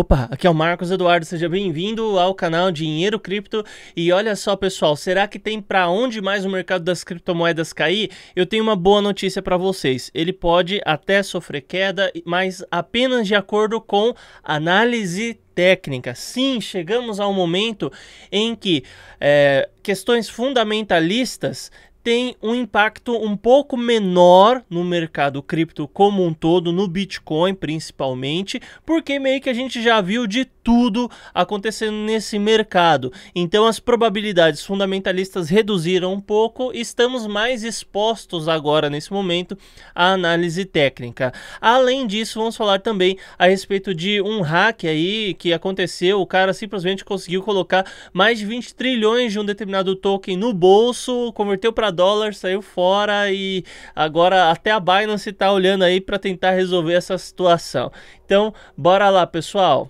Opa, aqui é o Marcos Eduardo, seja bem-vindo ao canal Dinheiro Cripto. E olha só, pessoal, será que tem para onde mais o mercado das criptomoedas cair? Eu tenho uma boa notícia para vocês. Ele pode até sofrer queda, mas apenas de acordo com análise técnica. Sim, chegamos ao momento em que é, questões fundamentalistas tem um impacto um pouco menor no mercado cripto como um todo, no Bitcoin principalmente, porque meio que a gente já viu de tudo acontecendo nesse mercado. Então as probabilidades fundamentalistas reduziram um pouco, estamos mais expostos agora nesse momento à análise técnica. Além disso, vamos falar também a respeito de um hack aí que aconteceu, o cara simplesmente conseguiu colocar mais de 20 trilhões de um determinado token no bolso, converteu para para dólar, saiu fora e agora até a Binance tá olhando aí para tentar resolver essa situação. Então, bora lá, pessoal.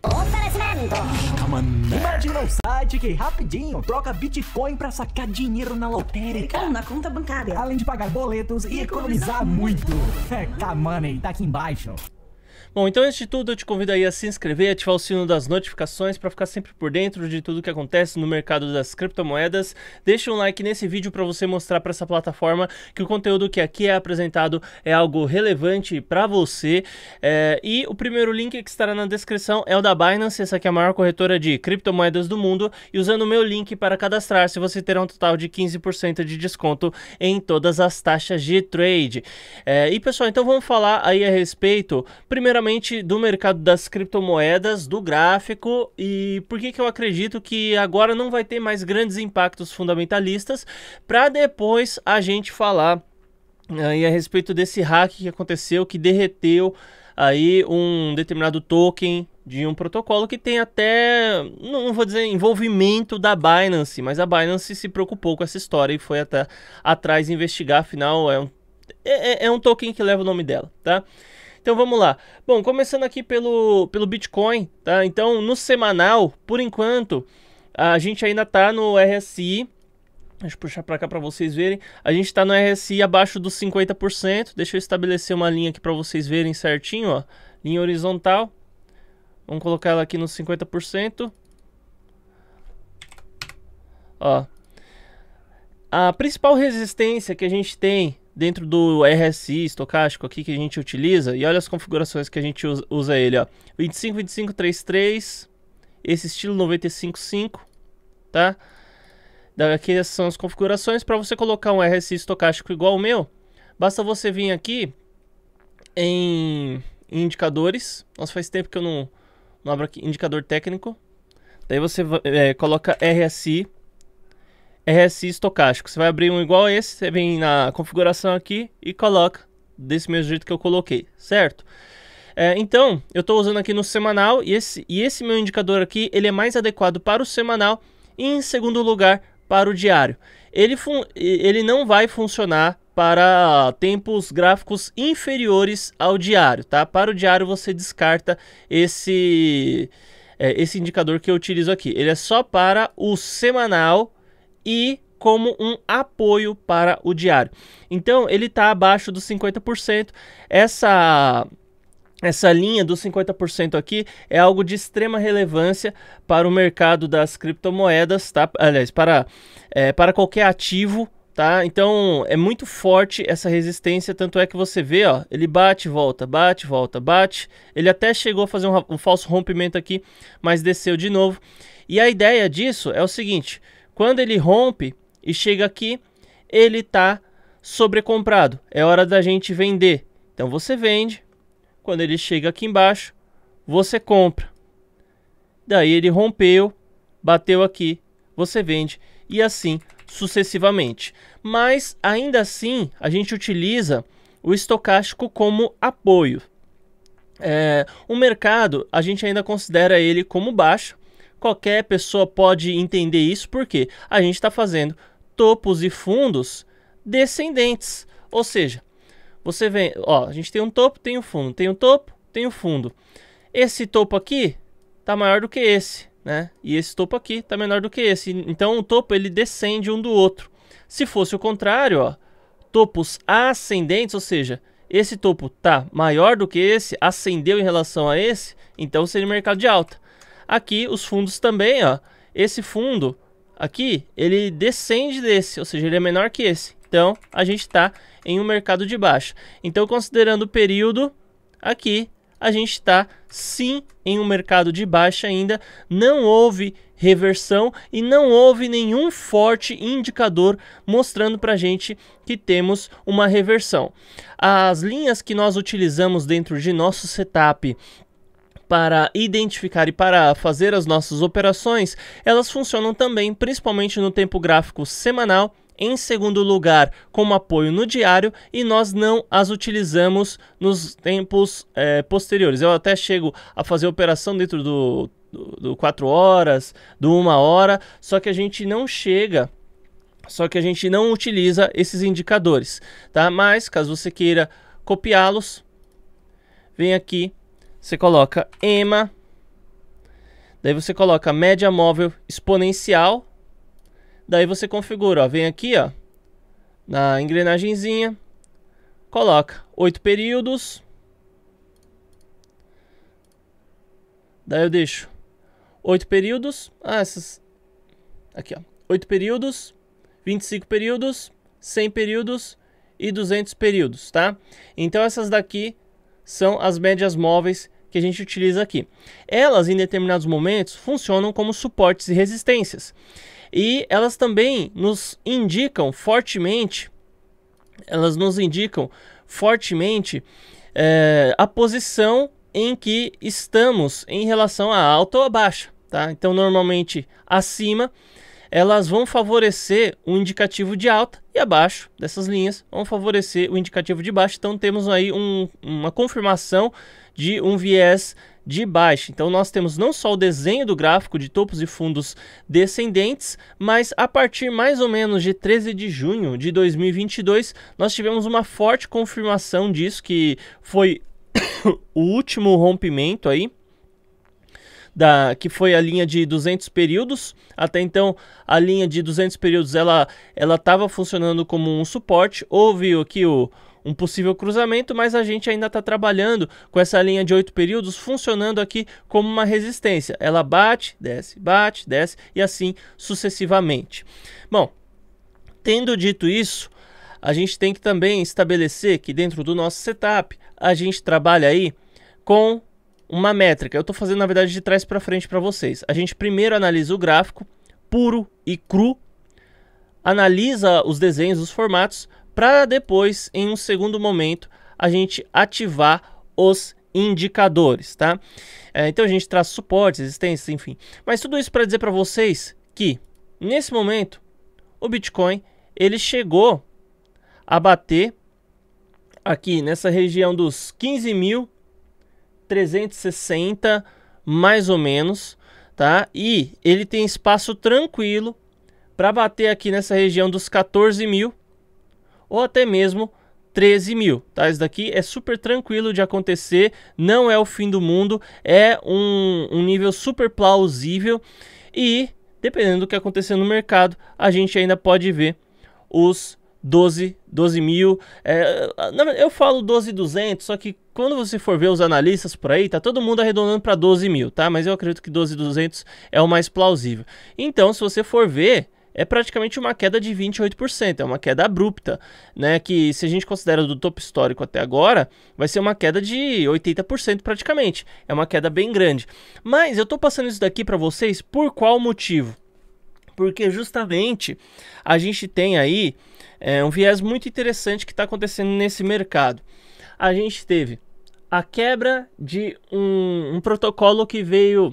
Imagina um site que rapidinho troca Bitcoin pra sacar dinheiro na lotérica ou na conta bancária, além de pagar boletos e, e economizar, economizar muito. muito. É, tá, money, tá aqui embaixo. Bom, então antes de tudo, eu te convido aí a se inscrever, e ativar o sino das notificações para ficar sempre por dentro de tudo que acontece no mercado das criptomoedas. Deixa um like nesse vídeo para você mostrar para essa plataforma que o conteúdo que aqui é apresentado é algo relevante para você. É, e o primeiro link que estará na descrição é o da Binance, essa aqui é a maior corretora de criptomoedas do mundo. E usando o meu link para cadastrar-se, você terá um total de 15% de desconto em todas as taxas de trade. É, e pessoal, então vamos falar aí a respeito, primeiro primeiramente do mercado das criptomoedas, do gráfico e por que, que eu acredito que agora não vai ter mais grandes impactos fundamentalistas, para depois a gente falar eh, aí a respeito desse hack que aconteceu, que derreteu aí um determinado token de um protocolo que tem até, não vou dizer envolvimento da Binance, mas a Binance se preocupou com essa história e foi até atrás investigar, afinal é um, é, é, é um token que leva o nome dela, tá? Então vamos lá. Bom, começando aqui pelo, pelo Bitcoin, tá? Então no semanal, por enquanto, a gente ainda tá no RSI. Deixa eu puxar para cá para vocês verem. A gente está no RSI abaixo dos 50%. Deixa eu estabelecer uma linha aqui para vocês verem certinho, ó. Linha horizontal. Vamos colocar ela aqui nos 50%. Ó. A principal resistência que a gente tem dentro do RSI estocástico aqui que a gente utiliza, e olha as configurações que a gente usa, usa ele, ó. 25, 25, 33, esse estilo 95.5, tá? Daqui são as configurações. Para você colocar um RSI estocástico igual ao meu, basta você vir aqui em, em indicadores. Nossa, faz tempo que eu não, não abro aqui indicador técnico. Daí você é, coloca RSI RSI estocástico. Você vai abrir um igual a esse, você vem na configuração aqui e coloca desse mesmo jeito que eu coloquei, certo? É, então, eu estou usando aqui no semanal e esse, e esse meu indicador aqui, ele é mais adequado para o semanal e em segundo lugar para o diário. Ele, ele não vai funcionar para tempos gráficos inferiores ao diário, tá? Para o diário você descarta esse, é, esse indicador que eu utilizo aqui. Ele é só para o semanal e como um apoio para o diário. Então, ele está abaixo dos 50%. Essa essa linha dos 50% aqui é algo de extrema relevância para o mercado das criptomoedas, tá? Aliás, para, é, para qualquer ativo, tá? Então é muito forte essa resistência, tanto é que você vê, ó, ele bate, volta, bate, volta, bate. Ele até chegou a fazer um, um falso rompimento aqui, mas desceu de novo. E a ideia disso é o seguinte: quando ele rompe e chega aqui, ele está sobrecomprado. É hora da gente vender. Então você vende. Quando ele chega aqui embaixo, você compra. Daí ele rompeu, bateu aqui, você vende e assim sucessivamente. Mas ainda assim, a gente utiliza o estocástico como apoio. É, o mercado, a gente ainda considera ele como baixo, Qualquer pessoa pode entender isso porque a gente está fazendo topos e fundos descendentes. Ou seja, você vem, ó, a gente tem um topo, tem um fundo, tem um topo, tem um fundo. Esse topo aqui está maior do que esse, né? E esse topo aqui está menor do que esse. Então o topo ele descende um do outro. Se fosse o contrário, ó, topos ascendentes, ou seja, esse topo está maior do que esse, ascendeu em relação a esse, então seria mercado de alta. Aqui os fundos também, ó. Esse fundo aqui, ele descende desse, ou seja, ele é menor que esse. Então, a gente está em um mercado de baixa. Então, considerando o período aqui, a gente está sim em um mercado de baixa ainda. Não houve reversão e não houve nenhum forte indicador mostrando para a gente que temos uma reversão. As linhas que nós utilizamos dentro de nosso setup para identificar e para fazer as nossas operações, elas funcionam também, principalmente no tempo gráfico semanal em segundo lugar, como apoio no diário, e nós não as utilizamos nos tempos é, posteriores. Eu até chego a fazer operação dentro do, 4 horas, do 1 hora, só que a gente não chega. Só que a gente não utiliza esses indicadores, tá? Mas caso você queira copiá-los, vem aqui você coloca EMA. Daí você coloca média móvel exponencial. Daí você configura, ó, vem aqui, ó, na engrenagemzinha, coloca oito períodos. Daí eu deixo oito períodos. Ah, essas aqui, ó. oito períodos, 25 períodos, 100 períodos e 200 períodos, tá? Então essas daqui são as médias móveis que a gente utiliza aqui. Elas, em determinados momentos, funcionam como suportes e resistências. E elas também nos indicam fortemente, elas nos indicam fortemente é, a posição em que estamos em relação à alta ou à baixa. Tá? Então, normalmente acima elas vão favorecer o um indicativo de alta e abaixo dessas linhas vão favorecer o indicativo de baixo, Então temos aí um, uma confirmação de um viés de baixo. Então nós temos não só o desenho do gráfico de topos e fundos descendentes, mas a partir mais ou menos de 13 de junho de 2022, nós tivemos uma forte confirmação disso que foi o último rompimento aí da, que foi a linha de 200 períodos. Até então, a linha de 200 períodos ela ela estava funcionando como um suporte. Houve aqui o um possível cruzamento, mas a gente ainda está trabalhando com essa linha de oito períodos funcionando aqui como uma resistência. Ela bate, desce, bate, desce e assim sucessivamente. Bom, tendo dito isso, a gente tem que também estabelecer que dentro do nosso setup a gente trabalha aí com uma métrica. Eu estou fazendo, na verdade, de trás para frente para vocês. A gente primeiro analisa o gráfico puro e cru, analisa os desenhos, os formatos, para depois, em um segundo momento, a gente ativar os indicadores, tá? É, então a gente traz suportes, existências, enfim. Mas tudo isso para dizer para vocês que, nesse momento, o Bitcoin ele chegou a bater aqui nessa região dos 15 mil 360 mais ou menos, tá? E ele tem espaço tranquilo para bater aqui nessa região dos 14 mil ou até mesmo 13 mil, tá? Isso daqui é super tranquilo de acontecer, não é o fim do mundo, é um, um nível super plausível e dependendo do que acontecer no mercado, a gente ainda pode ver os 12, 12 mil. É, eu falo 12,200, só que quando você for ver os analistas por aí, tá todo mundo arredondando para 12 mil, tá? Mas eu acredito que 12,200 é o mais plausível. Então, se você for ver, é praticamente uma queda de 28%, é uma queda abrupta, né? Que se a gente considera do topo histórico até agora, vai ser uma queda de 80% praticamente. É uma queda bem grande. Mas eu tô passando isso daqui para vocês por qual motivo? porque justamente a gente tem aí é, um viés muito interessante que está acontecendo nesse mercado. A gente teve a quebra de um, um protocolo que veio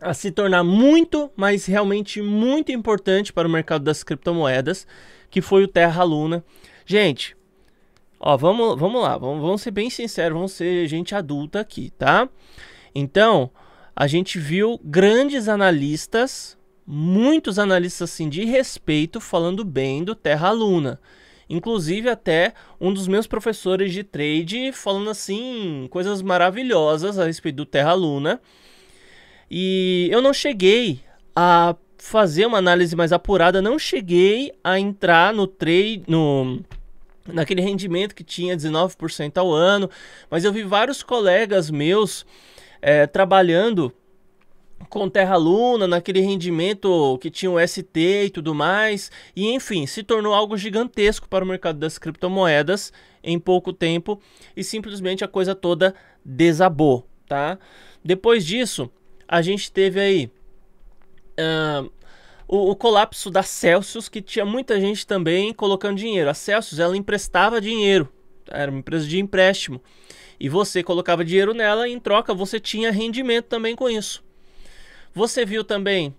a se tornar muito, mas realmente muito importante para o mercado das criptomoedas, que foi o Terra Luna. Gente, ó, vamos, vamos lá, vamos, vamos ser bem sinceros, vamos ser gente adulta aqui, tá? Então, a gente viu grandes analistas muitos analistas assim de respeito falando bem do Terra Luna. Inclusive até um dos meus professores de trade falando assim coisas maravilhosas a respeito do Terra Luna. E eu não cheguei a fazer uma análise mais apurada, não cheguei a entrar no trade no naquele rendimento que tinha 19% ao ano, mas eu vi vários colegas meus é, trabalhando com terra luna, naquele rendimento que tinha o ST e tudo mais, e enfim, se tornou algo gigantesco para o mercado das criptomoedas em pouco tempo e simplesmente a coisa toda desabou, tá? Depois disso, a gente teve aí uh, o, o, colapso da Celsius, que tinha muita gente também colocando dinheiro. A Celsius, ela emprestava dinheiro, tá? era uma empresa de empréstimo. E você colocava dinheiro nela e em troca você tinha rendimento também com isso. Você viu também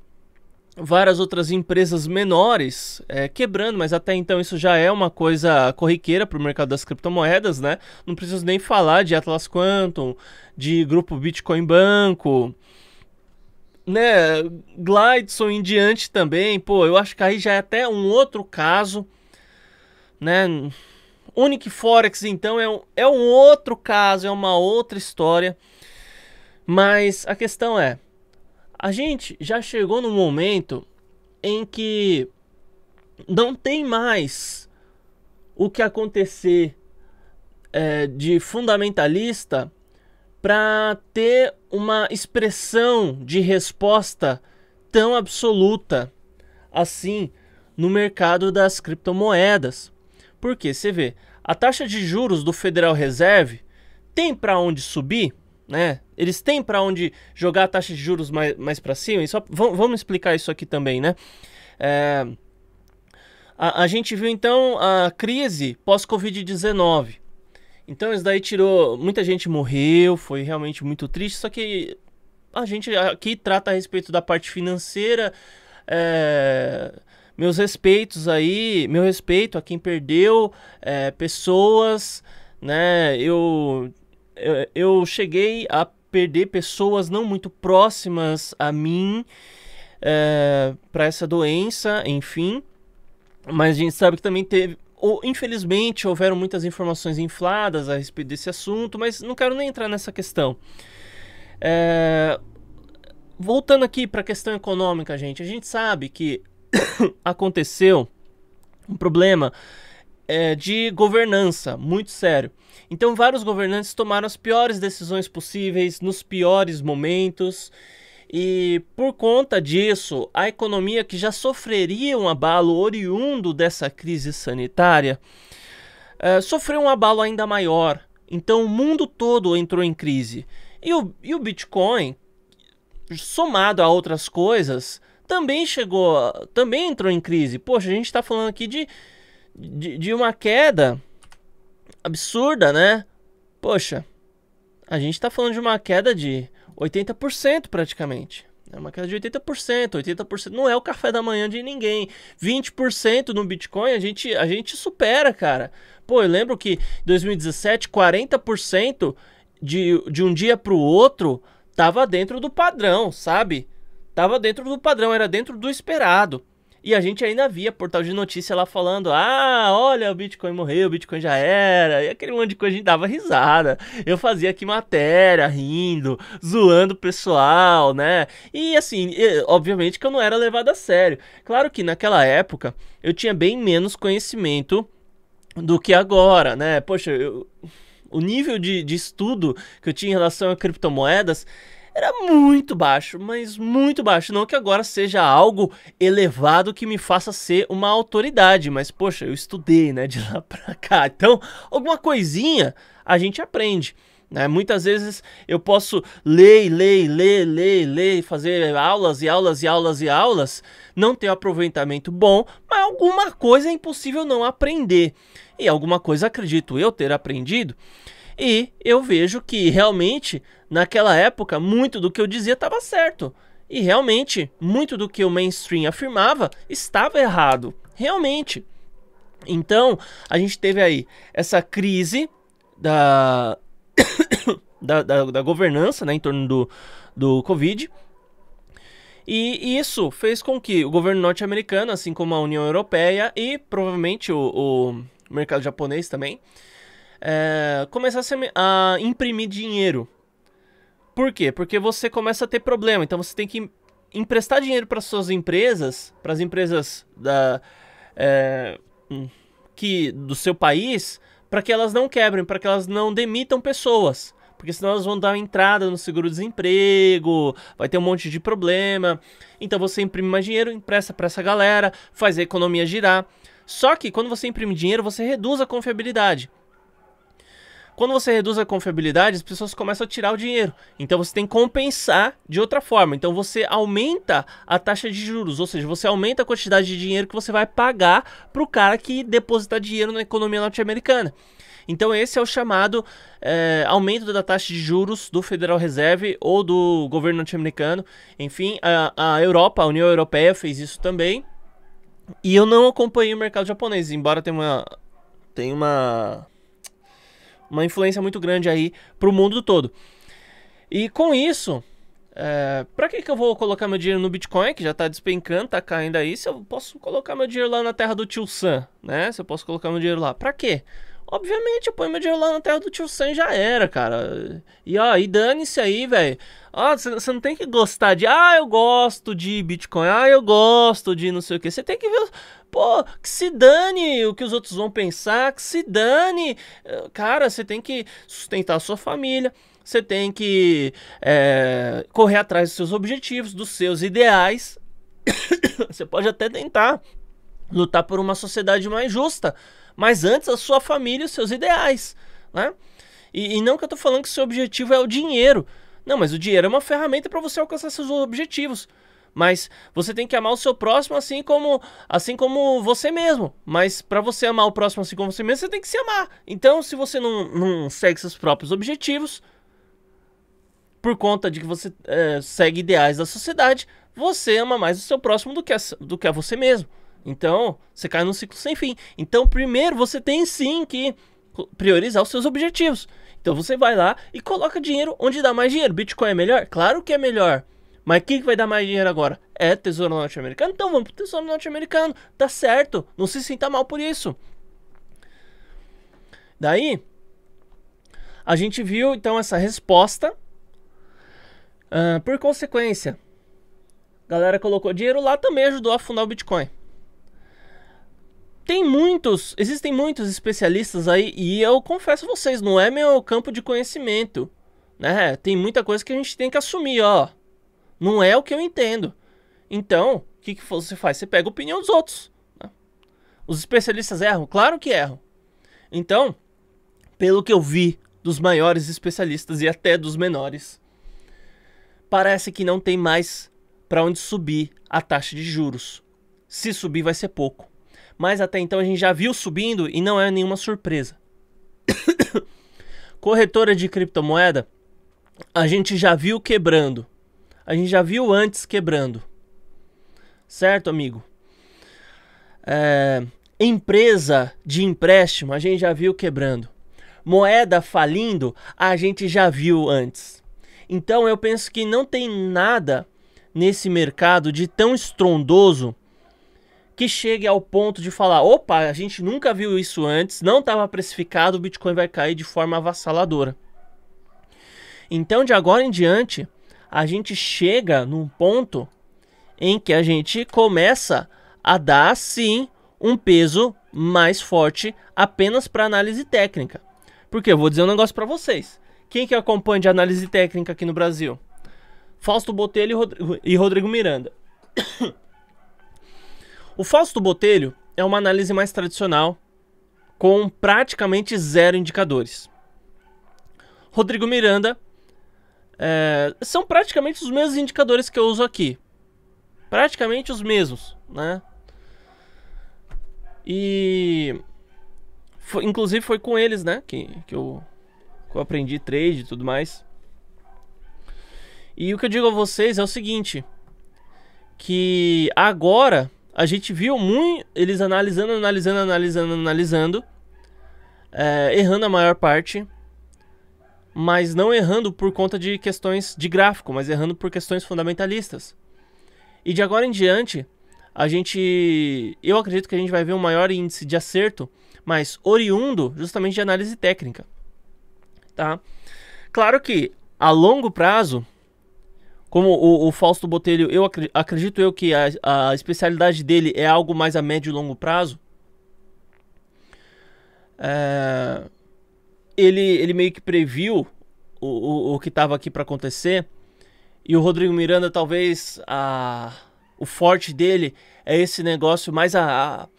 várias outras empresas menores é, quebrando, mas até então isso já é uma coisa corriqueira para o mercado das criptomoedas, né? Não preciso nem falar de Atlas Quantum, de grupo Bitcoin Banco, né? Glideson em diante também, pô, eu acho que aí já é até um outro caso, né? Unique Forex, então, é um, é um outro caso, é uma outra história. Mas a questão é, a gente já chegou no momento em que não tem mais o que acontecer é, de fundamentalista para ter uma expressão de resposta tão absoluta assim no mercado das criptomoedas. Porque você vê, a taxa de juros do Federal Reserve tem para onde subir? né? Eles têm para onde jogar a taxa de juros mais, mais para cima. E só vamos explicar isso aqui também, né? É, a, a, gente viu então a crise pós-Covid-19. Então isso daí tirou. Muita gente morreu, foi realmente muito triste. Só que a gente aqui trata a respeito da parte financeira. É, meus respeitos aí, meu respeito a quem perdeu é, pessoas, né? Eu eu, cheguei a perder pessoas não muito próximas a mim é, eh, para essa doença, enfim. Mas a gente sabe que também teve. Ou, infelizmente, houveram muitas informações infladas a respeito desse assunto, mas não quero nem entrar nessa questão. É, voltando aqui para a questão econômica, gente, a gente sabe que aconteceu um problema é, de governança, muito sério. Então, vários governantes tomaram as piores decisões possíveis nos piores momentos. E por conta disso, a economia que já sofreria um abalo oriundo dessa crise sanitária é, sofreu um abalo ainda maior. Então, o mundo todo entrou em crise. E o, e o Bitcoin, somado a outras coisas, também chegou, também entrou em crise. Poxa, a gente está falando aqui de de, de uma queda absurda, né? Poxa, a gente está falando de uma queda de 80% praticamente. É uma queda de 80%. 80% não é o café da manhã de ninguém. 20% no Bitcoin a gente, a gente supera, cara. Pô, eu lembro que em 2017, 40% de, de um dia para o outro tava dentro do padrão, sabe? Tava dentro do padrão, era dentro do esperado. E a gente ainda via portal de notícia lá falando: ah, olha, o Bitcoin morreu, o Bitcoin já era. E aquele monte de coisa a gente dava risada. Eu fazia aqui matéria, rindo, zoando o pessoal, né? E assim, obviamente que eu não era levado a sério. Claro que naquela época eu tinha bem menos conhecimento do que agora, né? Poxa, eu... o nível de, de estudo que eu tinha em relação a criptomoedas era muito baixo, mas muito baixo. Não que agora seja algo elevado que me faça ser uma autoridade, mas poxa, eu estudei, né, de lá pra cá. Então, alguma coisinha a gente aprende. Né? Muitas vezes eu posso ler, ler, ler, ler, ler, fazer aulas e aulas e aulas e aulas, não ter um aproveitamento bom, mas alguma coisa é impossível não aprender. E alguma coisa acredito eu ter aprendido. E eu vejo que realmente, naquela época, muito do que eu dizia estava certo. E realmente, muito do que o mainstream afirmava estava errado. Realmente. Então, a gente teve aí essa crise da, da, da, da, governança né, em torno do, do Covid. E isso fez com que o governo norte-americano, assim como a União Europeia e provavelmente o, o mercado japonês também, é, a, a imprimir dinheiro. Por quê? Porque você começa a ter problema. Então você tem que emprestar dinheiro para suas empresas, para as empresas da, é, hum, que, do seu país, para que elas não quebrem, para que elas não demitam pessoas. Porque senão elas vão dar entrada no seguro-desemprego, vai ter um monte de problema. Então você imprime mais dinheiro, empresta para essa galera, faz a economia girar. Só que quando você imprime dinheiro, você reduz a confiabilidade. Quando você reduz a confiabilidade, as pessoas começam a tirar o dinheiro. Então você tem que compensar de outra forma. Então você aumenta a taxa de juros, ou seja, você aumenta a quantidade de dinheiro que você vai pagar para o cara que depositar dinheiro na economia norte-americana. Então esse é o chamado é, aumento da taxa de juros do Federal Reserve ou do governo norte-americano. Enfim, a, a Europa, a União Europeia fez isso também. E eu não acompanhei o mercado japonês, embora tenha uma, tenha uma uma influência muito grande aí para o mundo todo. E com isso, é, para que, que eu vou colocar meu dinheiro no Bitcoin, que já está despencando, está caindo aí, se eu posso colocar meu dinheiro lá na terra do tio Sam, né? Se eu posso colocar meu dinheiro lá, para quê? Obviamente, o poema de lá na Terra do Tio Sam já era, cara. E ó, e dane-se aí, velho. Ó, você não tem que gostar de, ah, eu gosto de Bitcoin, ah, eu gosto de não sei o que. Você tem que ver, pô, que se dane o que os outros vão pensar, que se dane. Cara, você tem que sustentar a sua família, você tem que é, correr atrás dos seus objetivos, dos seus ideais. você pode até tentar lutar por uma sociedade mais justa mas antes a sua família, os seus ideais, né? E, e não que eu estou falando que seu objetivo é o dinheiro. Não, mas o dinheiro é uma ferramenta para você alcançar seus objetivos. Mas você tem que amar o seu próximo assim como assim como você mesmo. Mas para você amar o próximo assim como você mesmo, você tem que se amar. Então, se você não, não segue seus próprios objetivos, por conta de que você é, segue ideais da sociedade, você ama mais o seu próximo do que a, do que a você mesmo. Então, você cai num ciclo sem fim. Então, primeiro você tem sim que priorizar os seus objetivos. Então você vai lá e coloca dinheiro onde dá mais dinheiro. Bitcoin é melhor? Claro que é melhor. Mas quem que vai dar mais dinheiro agora? É Tesouro Norte-Americano? Então vamos pro Tesouro Norte-Americano. Tá certo. Não se sinta mal por isso. Daí, a gente viu então essa resposta. Uh, por consequência, a galera colocou dinheiro lá também ajudou a fundar o Bitcoin tem muitos, existem muitos especialistas aí e eu confesso a vocês, não é meu campo de conhecimento, né? Tem muita coisa que a gente tem que assumir, ó. Não é o que eu entendo. Então, o que, que você faz? Você pega a opinião dos outros. Né? Os especialistas erram? Claro que erram. Então, pelo que eu vi dos maiores especialistas e até dos menores, parece que não tem mais para onde subir a taxa de juros. Se subir, vai ser pouco mas até então a gente já viu subindo e não é nenhuma surpresa. Corretora de criptomoeda, a gente já viu quebrando. A gente já viu antes quebrando. Certo, amigo? É, empresa de empréstimo, a gente já viu quebrando. Moeda falindo, a gente já viu antes. Então eu penso que não tem nada nesse mercado de tão estrondoso que chegue ao ponto de falar: opa, a gente nunca viu isso antes, não estava precificado, o Bitcoin vai cair de forma avassaladora. Então, de agora em diante, a gente chega num ponto em que a gente começa a dar sim um peso mais forte apenas para análise técnica. Porque eu vou dizer um negócio para vocês. Quem que é acompanha de análise técnica aqui no Brasil? Fausto Botelho e Rodrigo Miranda. O Fausto Botelho é uma análise mais tradicional, com praticamente zero indicadores. Rodrigo Miranda é, são praticamente os mesmos indicadores que eu uso aqui. Praticamente os mesmos, né? E foi, inclusive foi com eles, né? Que, que, eu, que eu aprendi trade e tudo mais. E o que eu digo a vocês é o seguinte: que agora a gente viu muito eles analisando, analisando, analisando, analisando, é, errando a maior parte, mas não errando por conta de questões de gráfico, mas errando por questões fundamentalistas. E de agora em diante, a gente, eu acredito que a gente vai ver um maior índice de acerto, mas oriundo justamente de análise técnica, tá? Claro que a longo prazo como o, o Fausto Botelho, eu acredito eu que a, a, especialidade dele é algo mais a médio e longo prazo. É, ele, ele meio que previu o, o, o que estava aqui para acontecer. E o Rodrigo Miranda, talvez a, o forte dele é esse negócio mais a,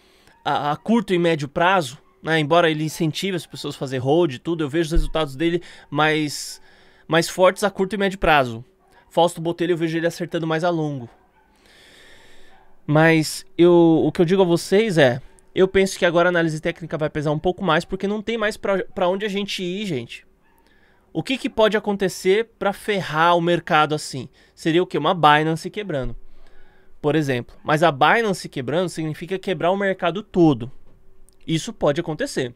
a, a curto e médio prazo. Né? Embora ele incentive as pessoas a fazer hold e tudo, eu vejo os resultados dele mais, mais fortes a curto e médio prazo. Fausto Botelho eu vejo ele acertando mais a longo. Mas eu, o que eu digo a vocês é, eu penso que agora a análise técnica vai pesar um pouco mais porque não tem mais para onde a gente ir, gente. O que, que pode acontecer para ferrar o mercado assim? Seria o que? Uma Binance quebrando, por exemplo. Mas a Binance quebrando significa quebrar o mercado todo. Isso pode acontecer.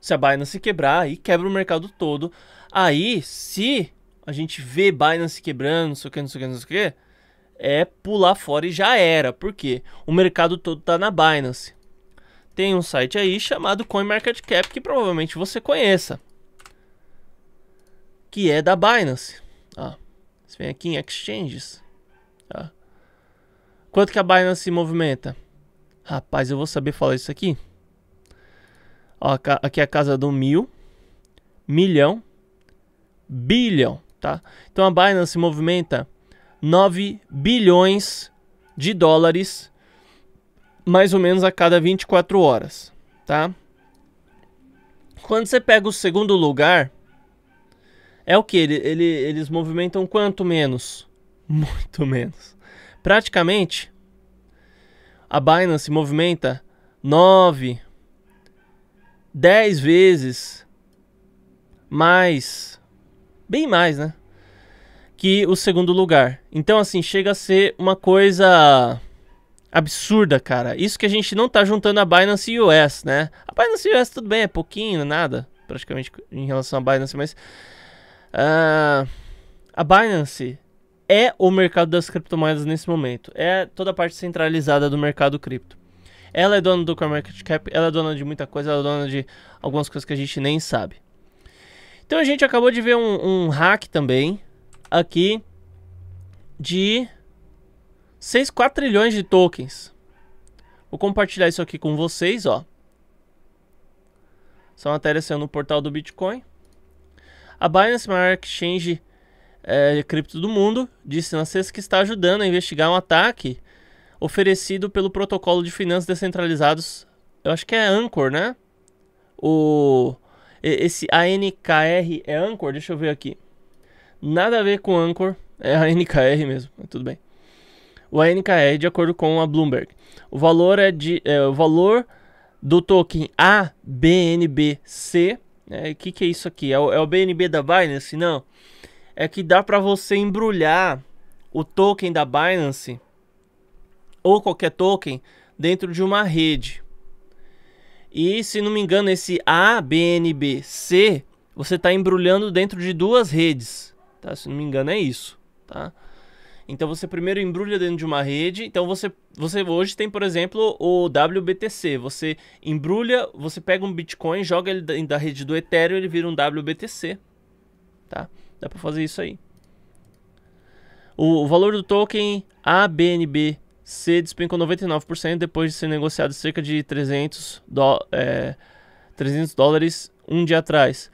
Se a Binance quebrar, aí quebra o mercado todo. Aí, se a gente vê Binance quebrando, não sei o que, não sei o que, não sei o que, é pular fora e já era. porque O mercado todo tá na Binance. Tem um site aí chamado CoinMarketCap que provavelmente você conheça. Que é da Binance. Ah, você vem aqui em Exchanges. Quanto que a Binance se movimenta? Rapaz, eu vou saber falar isso aqui. Ó, aqui é a casa do mil, milhão, bilhão. Tá? Então a Binance movimenta 9 bilhões de dólares mais ou menos a cada 24 horas, tá? Quando você pega o segundo lugar, é o que? Ele, ele, eles movimentam quanto menos? Muito menos. Praticamente, a Binance movimenta 9, 10 vezes mais bem mais, né? Que o segundo lugar. Então, assim, chega a ser uma coisa absurda, cara. Isso que a gente não tá juntando a Binance e US, né? A Binance e US tudo bem, é pouquinho, nada, praticamente em relação à Binance, mas uh, a Binance é o mercado das criptomoedas nesse momento. É toda a parte centralizada do mercado cripto. Ela é dona do CoinMarketCap, ela é dona de muita coisa, ela é dona de algumas coisas que a gente nem sabe. Então a gente acabou de ver um, um hack também aqui de 6, 4 trilhões de tokens. Vou compartilhar isso aqui com vocês, ó. Essa matéria saiu no portal do Bitcoin. A Binance, maior exchange é, cripto do mundo, disse na sexta que está ajudando a investigar um ataque oferecido pelo protocolo de finanças descentralizados, eu acho que é Anchor, né? O esse ANKR é Anchor? Deixa eu ver aqui. Nada a ver com Anchor. É ANKR mesmo, tudo bem. O ANKR, de acordo com a Bloomberg. O valor é de. É, o valor do token ABNBC. O é, né, que, que é isso aqui? É o, é o BNB da Binance? Não. É que dá para você embrulhar o token da Binance ou qualquer token dentro de uma rede. E se não me engano, esse ABNBC você está embrulhando dentro de duas redes, tá? Se não me engano é isso, tá? Então você primeiro embrulha dentro de uma rede. Então você, você hoje tem, por exemplo, o WBTC. Você embrulha, você pega um Bitcoin, joga ele da, rede do Ethereum, ele vira um WBTC, tá? Dá para fazer isso aí. O, o, valor do token ABNB se despencou 99% depois de ser negociado cerca de 300, do, é, 300 dólares um dia atrás.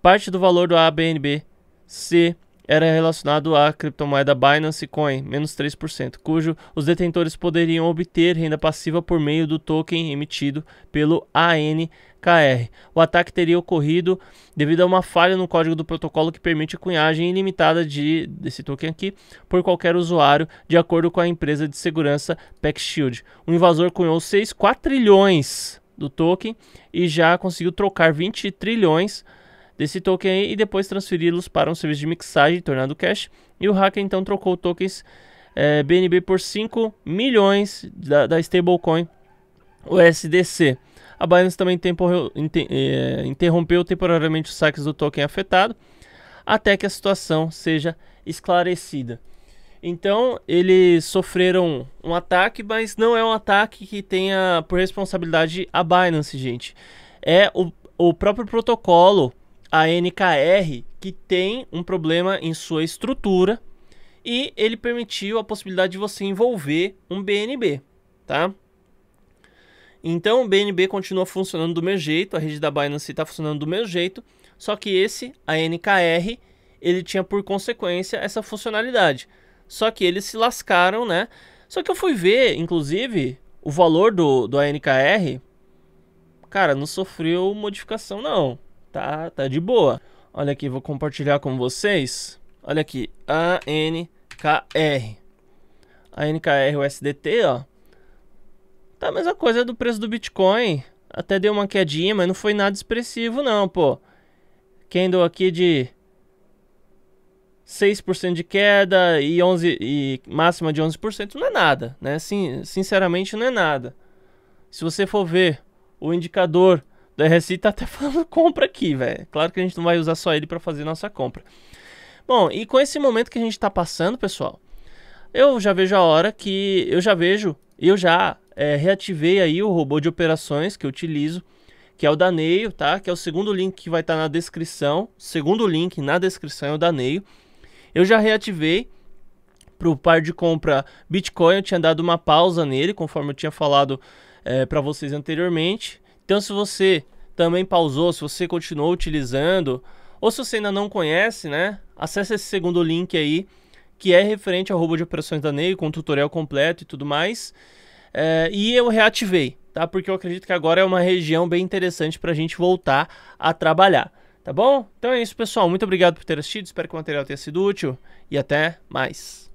Parte do valor do ABNB se era relacionado à criptomoeda Binance Coin, menos 3%, cujo os detentores poderiam obter renda passiva por meio do token emitido pelo ANKR. O ataque teria ocorrido devido a uma falha no código do protocolo que permite a cunhagem ilimitada de, desse token aqui por qualquer usuário, de acordo com a empresa de segurança PackShield. O invasor cunhou 6 trilhões do token e já conseguiu trocar 20 trilhões desse token e depois transferi-los para um serviço de mixagem, tornando cash. E o hacker então trocou tokens é, BNB por 5 milhões da, da stablecoin USDC. A Binance também é, interrompeu temporariamente os saques do token afetado até que a situação seja esclarecida. Então, eles sofreram um ataque, mas não é um ataque que tenha por responsabilidade a Binance, gente. É o, o próprio protocolo a NKR, que tem um problema em sua estrutura e ele permitiu a possibilidade de você envolver um BNB, tá? Então o BNB continua funcionando do meu jeito, a rede da Binance está funcionando do meu jeito, só que esse, a NKR, ele tinha por consequência essa funcionalidade. Só que eles se lascaram, né? Só que eu fui ver, inclusive, o valor do, do ANKR, cara, não sofreu modificação não tá, tá de boa. Olha aqui, vou compartilhar com vocês. Olha aqui, ANKR. A NKR USDT, ó. Tá a mesma coisa do preço do Bitcoin. Até deu uma quedinha, mas não foi nada expressivo não, pô. Candle aqui de 6% de queda e 11 e máxima de 11% não é nada, né? sim sinceramente não é nada. Se você for ver o indicador da RSI tá até falando compra aqui, velho. Claro que a gente não vai usar só ele para fazer nossa compra. Bom, e com esse momento que a gente tá passando, pessoal, eu já vejo a hora que eu já vejo, eu já é, reativei aí o robô de operações que eu utilizo, que é o Daneio, tá? Que é o segundo link que vai estar tá na descrição. Segundo link na descrição é o Daneio. Eu já reativei para o par de compra Bitcoin, eu tinha dado uma pausa nele, conforme eu tinha falado é, para vocês anteriormente. Então, se você também pausou, se você continuou utilizando, ou se você ainda não conhece, né? Acesse esse segundo link aí, que é referente ao robô de operações da Ney, com tutorial completo e tudo mais. É, e eu reativei, tá? Porque eu acredito que agora é uma região bem interessante para a gente voltar a trabalhar, tá bom? Então é isso, pessoal. Muito obrigado por ter assistido, espero que o material tenha sido útil e até mais.